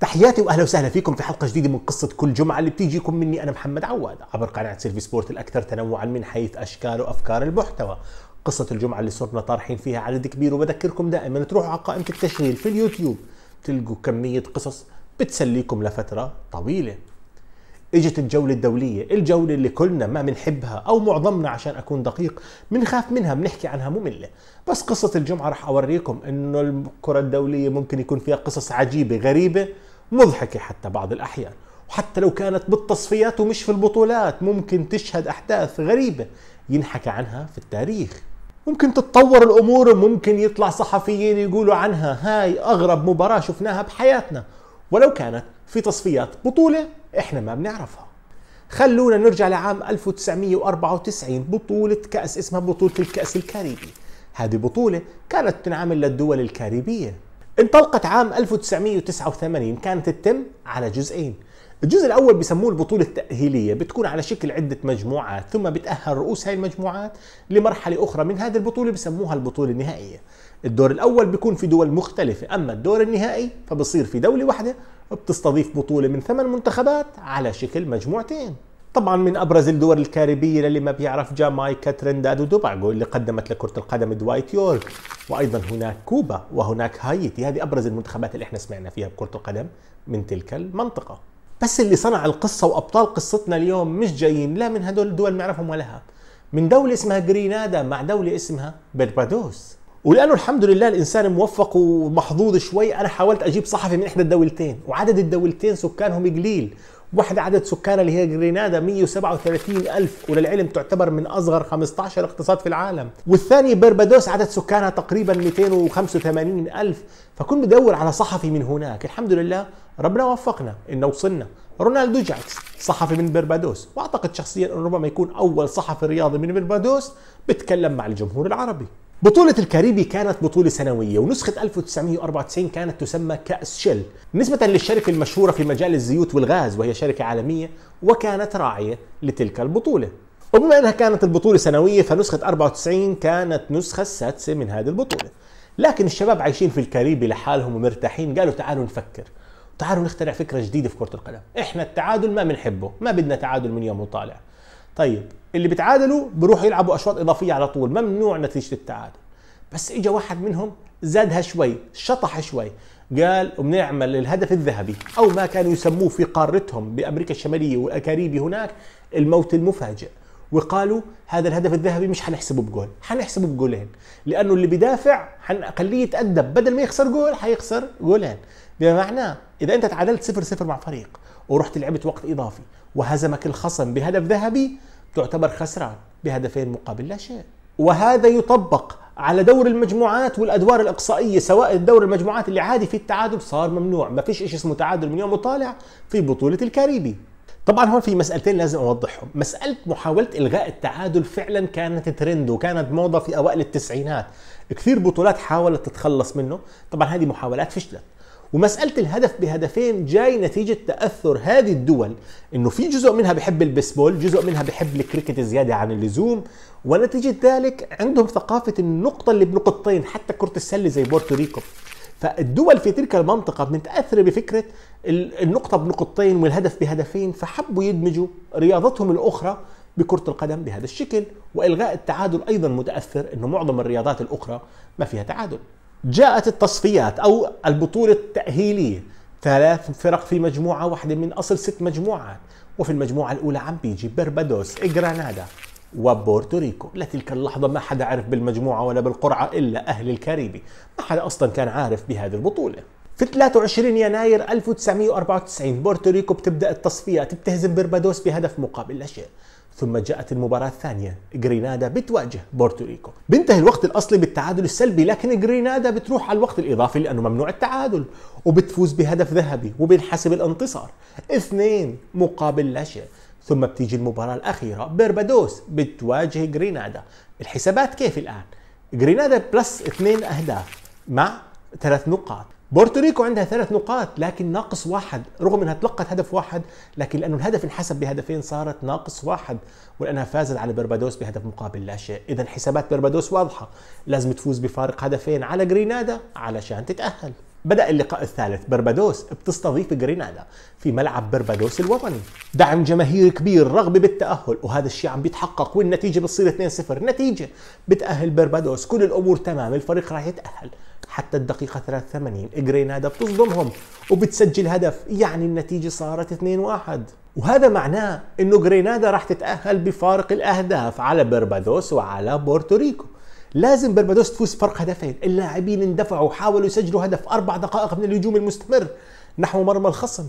تحياتي واهلا وسهلا فيكم في حلقه جديده من قصه كل جمعه اللي بتيجيكم مني انا محمد عواد عبر قناه سيلفي سبورت الاكثر تنوعا من حيث اشكال وافكار المحتوى. قصه الجمعه اللي صرنا طارحين فيها عدد كبير وبذكركم دائما تروحوا على قائمه التشغيل في اليوتيوب تلقوا كميه قصص بتسليكم لفتره طويله. اجت الجوله الدوليه الجوله اللي كلنا ما بنحبها او معظمنا عشان اكون دقيق بنخاف منها بنحكي عنها ممله بس قصه الجمعه رح اوريكم انه الكره الدوليه ممكن يكون فيها قصص عجيبه غريبه مضحكه حتى بعض الاحيان وحتى لو كانت بالتصفيات ومش في البطولات ممكن تشهد احداث غريبه ينحكى عنها في التاريخ ممكن تتطور الامور وممكن يطلع صحفيين يقولوا عنها هاي اغرب مباراه شفناها بحياتنا ولو كانت في تصفيات بطوله احنا ما بنعرفها خلونا نرجع لعام 1994 بطولة كأس اسمها بطولة الكأس الكاريبي هذه بطولة كانت تنعمل للدول الكاريبية انطلقت عام 1989 كانت تتم على جزئين الجزء الأول بسموه البطولة التأهيلية بتكون على شكل عدة مجموعات ثم بتأهل رؤوس هاي المجموعات لمرحلة أخرى من هذه البطولة بسموها البطولة النهائية الدور الأول بيكون في دول مختلفة أما الدور النهائي فبصير في دولة واحدة بتستضيف بطولة من ثمان منتخبات على شكل مجموعتين طبعا من ابرز الدول الكاريبيه للي ما بيعرف جامايكا ترنداد ودوباغو اللي قدمت لكره القدم دوايت يورك وايضا هناك كوبا وهناك هايتي هذه ابرز المنتخبات اللي احنا سمعنا فيها بكره القدم من تلك المنطقه بس اللي صنع القصه وابطال قصتنا اليوم مش جايين لا من هدول الدول نعرفهم ولا من دولة اسمها غرينادا مع دولة اسمها بربادوس ولانه الحمد لله الانسان موفق ومحظوظ شوي انا حاولت اجيب صحفي من احدى الدولتين وعدد الدولتين سكانهم قليل واحدة عدد سكانها اللي هي جرينادا 137 ألف وللعلم تعتبر من أصغر 15 اقتصاد في العالم والثانية بربادوس عدد سكانها تقريبا 285 ألف فكنت بدور على صحفي من هناك الحمد لله ربنا وفقنا إنه وصلنا رونالدو جاكس صحفي من بربادوس واعتقد شخصيا انه ربما يكون اول صحفي رياضي من بربادوس بتكلم مع الجمهور العربي بطولة الكاريبي كانت بطولة سنوية ونسخة 1994 كانت تسمى كأس شل نسبة للشركة المشهورة في مجال الزيوت والغاز وهي شركة عالمية وكانت راعية لتلك البطولة وبما أنها كانت البطولة سنوية فنسخة 94 كانت نسخة السادسة من هذه البطولة لكن الشباب عايشين في الكاريبي لحالهم ومرتاحين قالوا تعالوا نفكر تعالوا نخترع فكره جديده في كره القدم احنا التعادل ما بنحبه ما بدنا تعادل من يوم وطالع طيب اللي بتعادلوا بروحوا يلعبوا اشواط اضافيه على طول ممنوع نتيجه التعادل بس اجى واحد منهم زادها شوي شطح شوي قال وبنعمل الهدف الذهبي او ما كانوا يسموه في قارتهم بامريكا الشماليه والاكاريبي هناك الموت المفاجئ وقالوا هذا الهدف الذهبي مش حنحسبه بجول حنحسبه بجولين لانه اللي بدافع حنخليه يتادب بدل ما يخسر جول حيخسر جولين بمعنى اذا انت تعادلت 0 0 مع فريق ورحت لعبت وقت اضافي وهزمك الخصم بهدف ذهبي تعتبر خسران بهدفين مقابل لا شيء وهذا يطبق على دور المجموعات والادوار الاقصائيه سواء دور المجموعات اللي عادي في التعادل صار ممنوع ما فيش شيء اسمه تعادل من يوم وطالع في بطوله الكاريبي طبعا هون في مسألتين لازم أوضحهم مسألة محاولة إلغاء التعادل فعلا كانت ترند وكانت موضة في أوائل التسعينات كثير بطولات حاولت تتخلص منه طبعا هذه محاولات فشلت ومساله الهدف بهدفين جاي نتيجه تاثر هذه الدول انه في جزء منها بحب البيسبول جزء منها بحب الكريكت زياده عن اللزوم ونتيجه ذلك عندهم ثقافه النقطه اللي بنقطتين حتى كره السله زي بورتوريكو فالدول في تلك المنطقه متاثره بفكره النقطه بنقطتين والهدف بهدفين فحبوا يدمجوا رياضتهم الاخرى بكرة القدم بهذا الشكل وإلغاء التعادل أيضا متأثر أنه معظم الرياضات الأخرى ما فيها تعادل جاءت التصفيات او البطوله التاهيليه ثلاث فرق في مجموعه واحده من اصل ست مجموعات وفي المجموعه الاولى عم بيجي بربادوس جرانادا وبورتوريكو لتلك اللحظة ما حدا عرف بالمجموعة ولا بالقرعة إلا أهل الكاريبي ما حدا أصلا كان عارف بهذه البطولة في 23 يناير 1994 بورتوريكو بتبدا التصفيات بتهزم بربادوس بهدف مقابل لا شيء ثم جاءت المباراة الثانية غرينادا بتواجه بورتوريكو بينتهي الوقت الأصلي بالتعادل السلبي لكن غرينادا بتروح على الوقت الإضافي لأنه ممنوع التعادل وبتفوز بهدف ذهبي وبينحسب الانتصار اثنين مقابل لا شيء ثم بتيجي المباراة الأخيرة بربادوس بتواجه غرينادا الحسابات كيف الآن؟ غرينادا بلس اثنين أهداف مع ثلاث نقاط بورتوريكو عندها ثلاث نقاط لكن ناقص واحد رغم انها تلقت هدف واحد لكن لانه الهدف انحسب بهدفين صارت ناقص واحد ولانها فازت على بربادوس بهدف مقابل لا شيء اذا حسابات بربادوس واضحه لازم تفوز بفارق هدفين على جرينادا علشان تتاهل بدأ اللقاء الثالث بربادوس بتستضيف جرينادا في ملعب بربادوس الوطني دعم جماهيري كبير رغبة بالتأهل وهذا الشيء عم بيتحقق والنتيجة بتصير 2-0 نتيجة بتأهل بربادوس كل الأمور تمام الفريق راح يتأهل حتى الدقيقة 83 جرينادا بتصدمهم وبتسجل هدف يعني النتيجة صارت 2-1 وهذا معناه انه جرينادا راح تتأهل بفارق الاهداف على بربادوس وعلى بورتوريكو لازم بربادوس تفوز فرق هدفين اللاعبين اندفعوا وحاولوا يسجلوا هدف أربع دقائق من الهجوم المستمر نحو مرمى الخصم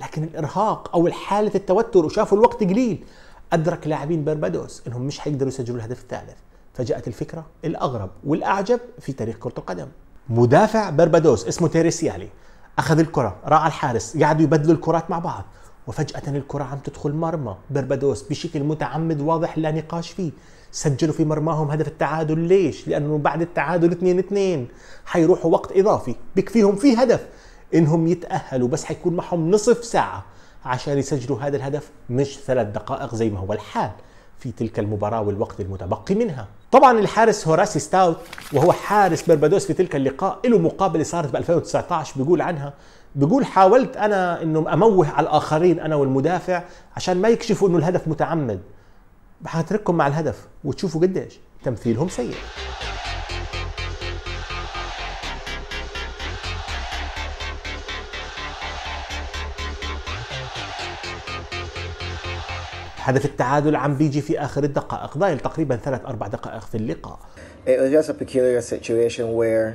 لكن الارهاق او حاله التوتر وشافوا الوقت قليل ادرك لاعبين بربادوس انهم مش حيقدروا يسجلوا الهدف الثالث فجاءت الفكره الاغرب والاعجب في تاريخ كره القدم مدافع بربادوس اسمه تيريسيالي اخذ الكره راعى الحارس قعدوا يبدلوا الكرات مع بعض وفجأة الكرة عم تدخل مرمى بربادوس بشكل متعمد واضح لا نقاش فيه سجلوا في مرماهم هدف التعادل ليش؟ لأنه بعد التعادل 2 2 حيروحوا وقت إضافي بكفيهم في هدف إنهم يتأهلوا بس حيكون معهم نصف ساعة عشان يسجلوا هذا الهدف مش ثلاث دقائق زي ما هو الحال في تلك المباراة والوقت المتبقي منها طبعا الحارس هوراسي ستاوت وهو حارس بربادوس في تلك اللقاء له مقابلة صارت ب 2019 بيقول عنها بيقول حاولت أنا أنه أموه على الآخرين أنا والمدافع عشان ما يكشفوا أنه الهدف متعمد حترككم مع الهدف وتشوفوا قديش تمثيلهم سيء هدف التعادل عم بيجي في اخر الدقائق ضايل تقريبا ثلاث اربع دقائق في اللقاء It was just a peculiar situation where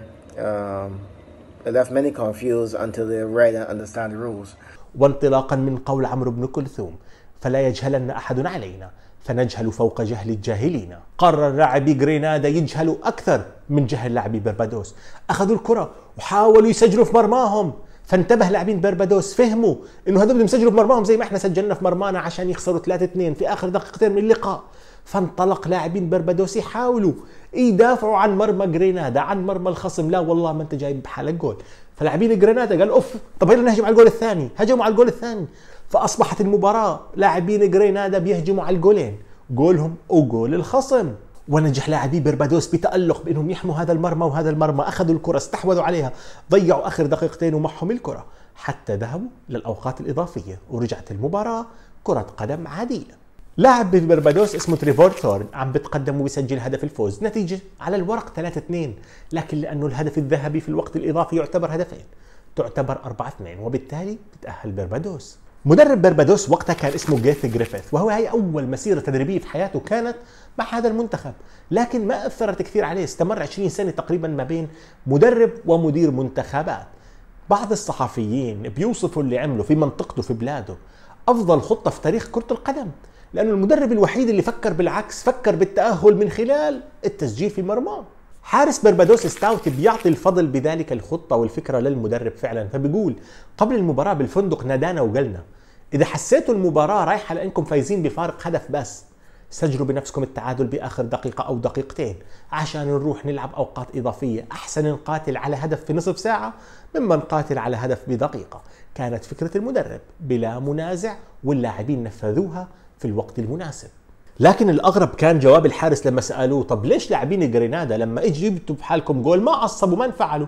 um, it left many confused until they read and understand the rules. وانطلاقا من قول عمرو بن كلثوم فلا يجهلن احد علينا فنجهل فوق جهل الجاهلين قرر لاعبي غرينادا يجهلوا أكثر من جهل لاعبي بربادوس أخذوا الكرة وحاولوا يسجلوا في مرماهم فانتبه لاعبين بربادوس فهموا انه هذول بدهم يسجلوا بمرماهم زي ما احنا سجلنا في مرمانا عشان يخسروا 3 2 في اخر دقيقتين من اللقاء فانطلق لاعبين بربادوس يحاولوا يدافعوا عن مرمى جرينادا عن مرمى الخصم لا والله ما انت جايب بحالك جول فلاعبين جرينادا قال اوف طب يلا نهجم على الجول الثاني هجموا على الجول الثاني فاصبحت المباراه لاعبين جرينادا بيهجموا على الجولين جولهم وجول الخصم ونجح لاعبي بربادوس بتألق بأنهم يحموا هذا المرمى وهذا المرمى أخذوا الكرة استحوذوا عليها ضيعوا آخر دقيقتين ومعهم الكرة حتى ذهبوا للأوقات الإضافية ورجعت المباراة كرة قدم عادية لاعب ببربادوس اسمه تريفور ثورن عم بتقدم وبيسجل هدف الفوز نتيجة على الورق 3-2 لكن لأنه الهدف الذهبي في الوقت الإضافي يعتبر هدفين تعتبر 4-2 وبالتالي بتأهل بربادوس مدرب بربادوس وقتها كان اسمه جيث جريفيث وهو هي أول مسيرة تدريبية في حياته كانت مع هذا المنتخب لكن ما أثرت كثير عليه استمر 20 سنة تقريبا ما بين مدرب ومدير منتخبات بعض الصحفيين بيوصفوا اللي عمله في منطقته في بلاده أفضل خطة في تاريخ كرة القدم لأنه المدرب الوحيد اللي فكر بالعكس فكر بالتأهل من خلال التسجيل في مرماه حارس بربادوس ستاوت بيعطي الفضل بذلك الخطة والفكرة للمدرب فعلا فبيقول قبل المباراة بالفندق نادانا وقالنا اذا حسيتوا المباراه رايحه لانكم فايزين بفارق هدف بس سجلوا بنفسكم التعادل باخر دقيقه او دقيقتين عشان نروح نلعب اوقات اضافيه احسن نقاتل على هدف في نصف ساعه مما نقاتل على هدف بدقيقه كانت فكره المدرب بلا منازع واللاعبين نفذوها في الوقت المناسب لكن الاغرب كان جواب الحارس لما سالوه طب ليش لاعبين جرينادا لما اجي جبتوا بحالكم جول ما عصبوا ما انفعلوا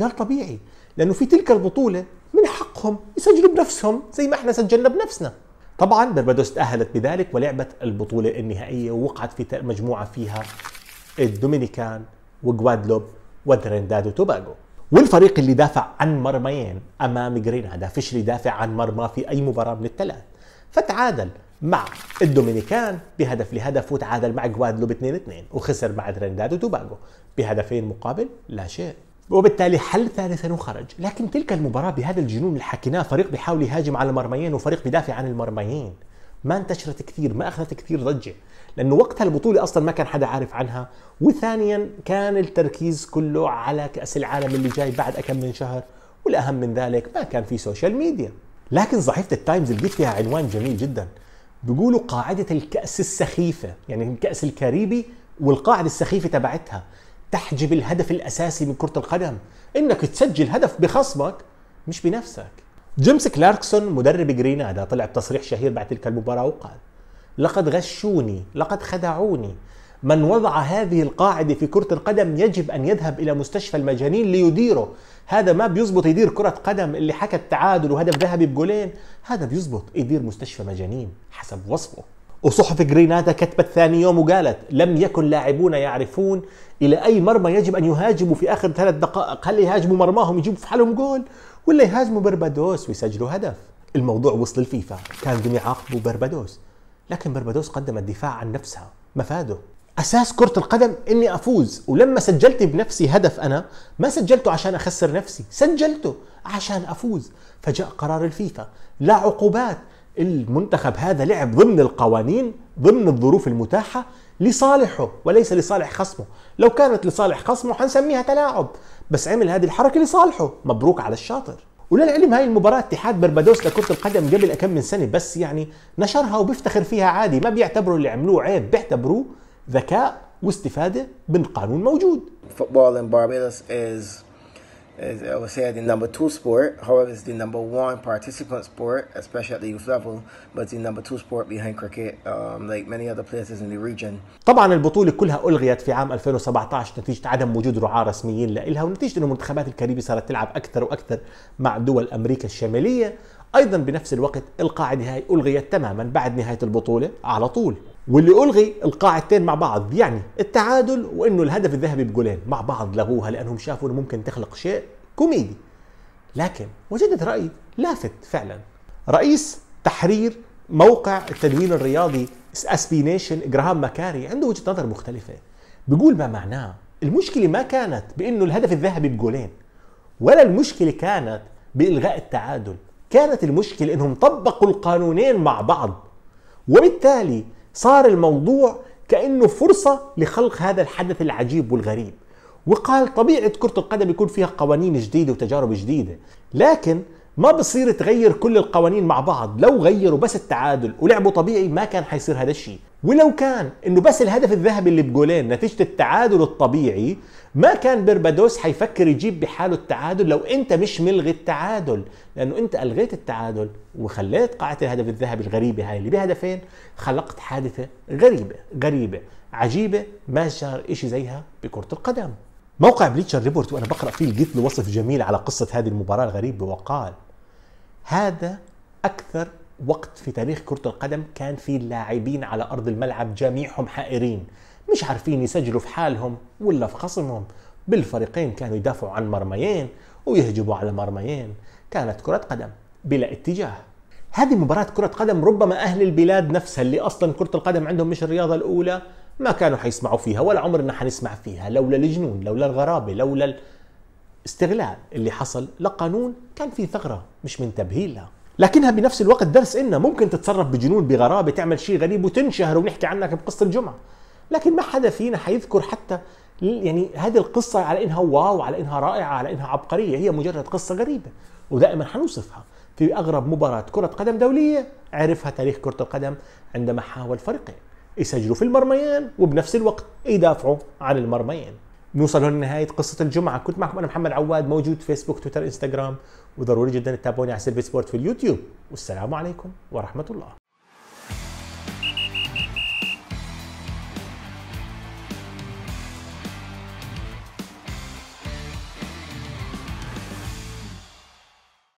قال طبيعي لانه في تلك البطوله من حقهم يسجلوا بنفسهم زي ما احنا سجلنا بنفسنا طبعا بربادوس تأهلت بذلك ولعبت البطولة النهائية ووقعت في مجموعة فيها الدومينيكان وغوادلوب وترينداد وتوباغو والفريق اللي دافع عن مرميين امام جرينادا فشلي دافع عن مرمى في اي مباراه من الثلاث فتعادل مع الدومينيكان بهدف لهدف وتعادل مع جوادلو 2 2 وخسر مع ترينداد وتوباغو بهدفين مقابل لا شيء وبالتالي حل ثالثا وخرج لكن تلك المباراة بهذا الجنون اللي حكيناه فريق بيحاول يهاجم على مرميين وفريق بيدافع عن المرميين ما انتشرت كثير ما اخذت كثير ضجه لانه وقتها البطوله اصلا ما كان حدا عارف عنها وثانيا كان التركيز كله على كاس العالم اللي جاي بعد أكم من شهر والاهم من ذلك ما كان في سوشيال ميديا لكن صحيفه التايمز لقيت فيها عنوان جميل جدا بيقولوا قاعده الكاس السخيفه يعني الكاس الكاريبي والقاعده السخيفه تبعتها تحجب الهدف الأساسي من كرة القدم إنك تسجل هدف بخصمك مش بنفسك جيمس كلاركسون مدرب جرينادا طلع بتصريح شهير بعد تلك المباراة وقال لقد غشوني لقد خدعوني من وضع هذه القاعدة في كرة القدم يجب أن يذهب إلى مستشفى المجانين ليديره هذا ما بيزبط يدير كرة قدم اللي حكى التعادل وهدف ذهبي بجولين هذا بيزبط يدير مستشفى مجانين حسب وصفه وصحف غرينادا كتبت ثاني يوم وقالت لم يكن لاعبون يعرفون الى اي مرمى يجب ان يهاجموا في اخر ثلاث دقائق هل يهاجموا مرماهم يجيبوا في حالهم جول ولا يهاجموا بربادوس ويسجلوا هدف الموضوع وصل الفيفا كان بدهم يعاقبوا بربادوس لكن بربادوس قدم الدفاع عن نفسها مفاده اساس كره القدم اني افوز ولما سجلت بنفسي هدف انا ما سجلته عشان اخسر نفسي سجلته عشان افوز فجاء قرار الفيفا لا عقوبات المنتخب هذا لعب ضمن القوانين ضمن الظروف المتاحة لصالحه وليس لصالح خصمه لو كانت لصالح خصمه حنسميها تلاعب بس عمل هذه الحركة لصالحه مبروك على الشاطر وللعلم هاي المباراة اتحاد بربادوس لكرة القدم قبل أكم من سنة بس يعني نشرها وبيفتخر فيها عادي ما بيعتبروا اللي عملوه عيب بيعتبروه ذكاء واستفادة من قانون موجود. Football in Barbados is is, I would say, the number two sport. However, it's the number one participant sport, especially at the youth level, but the number two sport behind cricket, um, like many other places in the region. طبعا البطولة كلها ألغيت في عام 2017 نتيجة عدم وجود رعاة رسميين لها ونتيجة أنه منتخبات الكاريبي صارت تلعب أكثر وأكثر مع دول أمريكا الشمالية أيضا بنفس الوقت القاعدة هاي ألغيت تماما بعد نهاية البطولة على طول واللي الغي القاعدتين مع بعض يعني التعادل وانه الهدف الذهبي بجولين مع بعض لغوها لانهم شافوا انه ممكن تخلق شيء كوميدي لكن وجدت راي لافت فعلا رئيس تحرير موقع التدوين الرياضي اس بي نيشن جراهام ماكاري عنده وجهه نظر مختلفه بيقول ما معناه المشكله ما كانت بانه الهدف الذهبي بجولين ولا المشكله كانت بالغاء التعادل كانت المشكله انهم طبقوا القانونين مع بعض وبالتالي صار الموضوع كانه فرصه لخلق هذا الحدث العجيب والغريب وقال طبيعه كره القدم يكون فيها قوانين جديده وتجارب جديده لكن ما بصير تغير كل القوانين مع بعض لو غيروا بس التعادل ولعبوا طبيعي ما كان حيصير هذا الشيء ولو كان انه بس الهدف الذهبي اللي بجولين نتيجه التعادل الطبيعي ما كان بربادوس حيفكر يجيب بحاله التعادل لو انت مش ملغي التعادل لانه انت الغيت التعادل وخليت قاعه الهدف الذهبي الغريبه هاي اللي بهدفين خلقت حادثه غريبه غريبه عجيبه ما صار شيء زيها بكره القدم موقع بليتشر ريبورت وانا بقرا فيه لقيت له وصف جميل على قصه هذه المباراه الغريبه وقال هذا اكثر وقت في تاريخ كره القدم كان في اللاعبين على ارض الملعب جميعهم حائرين مش عارفين يسجلوا في حالهم ولا في خصمهم بالفريقين كانوا يدافعوا عن مرميين ويهجموا على مرميين كانت كره قدم بلا اتجاه هذه مباراة كرة قدم ربما أهل البلاد نفسها اللي أصلا كرة القدم عندهم مش الرياضة الأولى ما كانوا حيسمعوا فيها ولا عمرنا حنسمع فيها لولا الجنون لولا الغرابة لولا الاستغلال اللي حصل لقانون كان في ثغرة مش منتبهين لها لكنها بنفس الوقت درس إنه ممكن تتصرف بجنون بغرابة تعمل شيء غريب وتنشهر ونحكي عنك بقصة الجمعة لكن ما حدا فينا حيذكر حتى يعني هذه القصة على إنها واو على إنها رائعة على إنها عبقرية هي مجرد قصة غريبة ودائما حنوصفها في أغرب مباراة كرة قدم دولية عرفها تاريخ كرة القدم عندما حاول فريقين يسجلوا في المرميين وبنفس الوقت يدافعوا عن المرميين نوصل هون لنهاية قصة الجمعة كنت معكم أنا محمد عواد موجود فيسبوك تويتر إنستغرام وضروري جدا تتابعوني على سيرفي سبورت في اليوتيوب والسلام عليكم ورحمة الله